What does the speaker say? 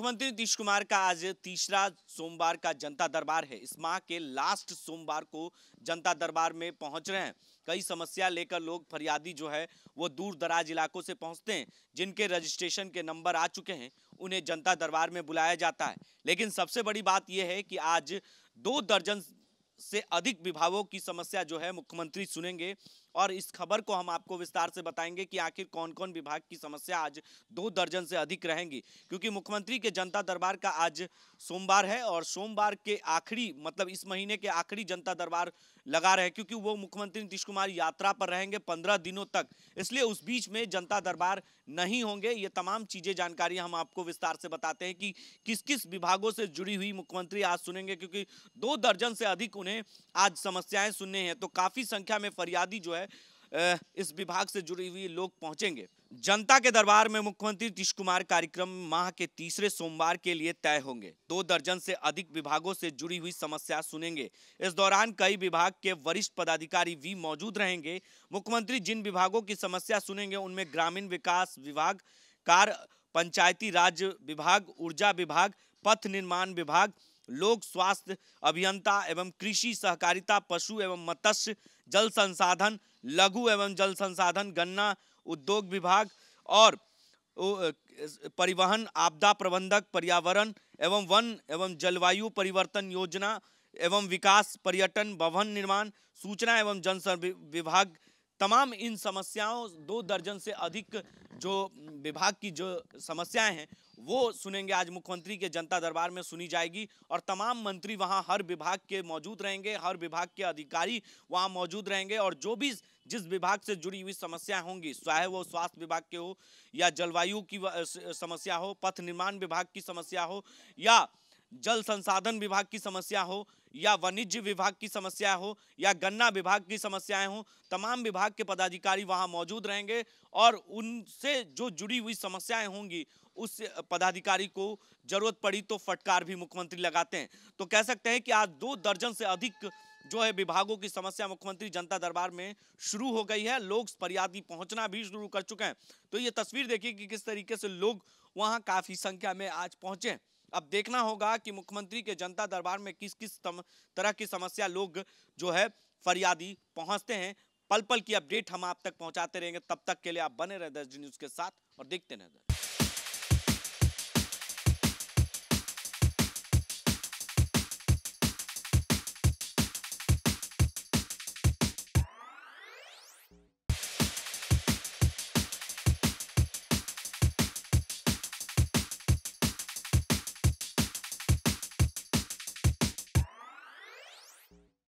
मुख्यमंत्री नीतीश कुमार का आज तीसरा सोमवार का जनता दरबार है इस माह के लास्ट सोमवार को जनता दरबार में पहुंच रहे हैं कई समस्या लेकर लोग फरियादी जो है वो दूर दराज इलाकों से पहुंचते हैं जिनके रजिस्ट्रेशन के नंबर आ चुके हैं उन्हें जनता दरबार में बुलाया जाता है लेकिन सबसे बड़ी बात यह है कि आज दो दर्जन से अधिक विभागों की समस्या जो है मुख्यमंत्री सुनेंगे और इस खबर को हम आपको विस्तार से बताएंगे कि आखिर कौन कौन विभाग की समस्या आज दो दर्जन से अधिक रहेंगी क्योंकि मुख्यमंत्री के जनता दरबार का आज सोमवार है और सोमवार के आखिरी मतलब इस महीने के आखिरी जनता दरबार लगा रहे क्योंकि वो मुख्यमंत्री नीतीश कुमार यात्रा पर रहेंगे पंद्रह दिनों तक इसलिए उस बीच में जनता दरबार नहीं होंगे ये तमाम चीज़ें जानकारी हम आपको विस्तार से बताते हैं कि किस किस विभागों से जुड़ी हुई मुख्यमंत्री आज सुनेंगे क्योंकि दो दर्जन से अधिक उन्हें आज समस्याएं सुनने हैं तो काफ़ी संख्या में फरियादी जो है है इस विभाग से जुड़ी हुई लोग पहुंचेंगे जनता के दरबार में मुख्यमंत्री नीतीश कुमार कार्यक्रम माह के तीसरे सोमवार के लिए तय होंगे दो दर्जन से अधिक विभागों से जुड़ी हुई समस्या सुनेंगे इस दौरान कई विभाग के वरिष्ठ पदाधिकारी भी मौजूद रहेंगे मुख्यमंत्री जिन विभागों की समस्या सुनेंगे उनमें ग्रामीण विकास विभाग कार पंचायती राज विभाग ऊर्जा विभाग पथ निर्माण विभाग लोक स्वास्थ्य अभियंता एवं कृषि सहकारिता पशु एवं मत्स्य जल संसाधन लघु एवं जल संसाधन गन्ना उद्योग विभाग और परिवहन आपदा प्रबंधक पर्यावरण एवं वन एवं जलवायु परिवर्तन योजना एवं विकास पर्यटन भवन निर्माण सूचना एवं जनसर विभाग तमाम इन समस्याओं दो दर्जन से अधिक जो विभाग की जो समस्याएं हैं वो सुनेंगे आज मुख्यमंत्री के जनता दरबार में सुनी जाएगी और तमाम मंत्री वहाँ हर विभाग के मौजूद रहेंगे हर विभाग के अधिकारी वहाँ मौजूद रहेंगे और जो भी जिस विभाग से जुड़ी हुई समस्याएं होंगी चाहे वो स्वास्थ्य विभाग के हो या जलवायु की समस्या हो पथ निर्माण विभाग की समस्या हो या जल संसाधन विभाग की समस्या हो या वाणिज्य विभाग की समस्या हो या गन्ना विभाग की समस्याएं हो तमाम विभाग के पदाधिकारी वहां मौजूद रहेंगे और उनसे जो जुड़ी हुई समस्याएं होंगी उस पदाधिकारी को जरूरत पड़ी तो फटकार भी मुख्यमंत्री लगाते हैं तो कह सकते हैं कि आज दो दर्जन से अधिक जो है विभागों की समस्या मुख्यमंत्री जनता दरबार में शुरू हो गई है लोग फरियादी पहुंचना भी शुरू कर चुके हैं तो ये तस्वीर देखिए कि किस तरीके से लोग वहां काफी संख्या में आज पहुंचे अब देखना होगा कि मुख्यमंत्री के जनता दरबार में किस किस तरह की समस्या लोग जो है फरियादी पहुंचते हैं पल पल की अपडेट हम आप तक पहुंचाते रहेंगे तब तक के लिए आप बने रहे दस न्यूज़ के साथ और देखते रहे